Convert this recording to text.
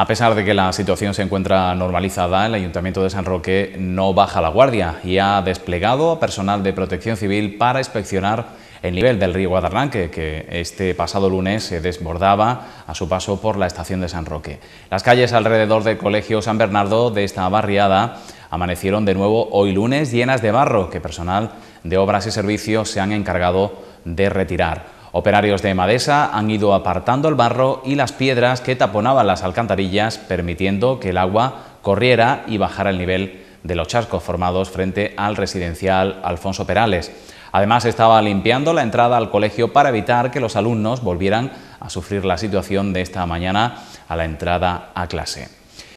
A pesar de que la situación se encuentra normalizada, el Ayuntamiento de San Roque no baja la guardia y ha desplegado personal de protección civil para inspeccionar el nivel del río Guadarranque, que este pasado lunes se desbordaba a su paso por la estación de San Roque. Las calles alrededor del Colegio San Bernardo de esta barriada amanecieron de nuevo hoy lunes llenas de barro que personal de obras y servicios se han encargado de retirar. Operarios de Madesa han ido apartando el barro y las piedras que taponaban las alcantarillas, permitiendo que el agua corriera y bajara el nivel de los charcos formados frente al residencial Alfonso Perales. Además, estaba limpiando la entrada al colegio para evitar que los alumnos volvieran a sufrir la situación de esta mañana a la entrada a clase.